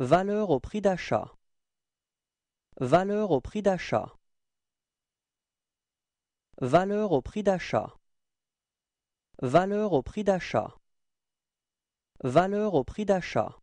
Valeur au prix d'achat. Valeur au prix d'achat. Valeur au prix d'achat. Valeur au prix d'achat. Valeur au prix d'achat.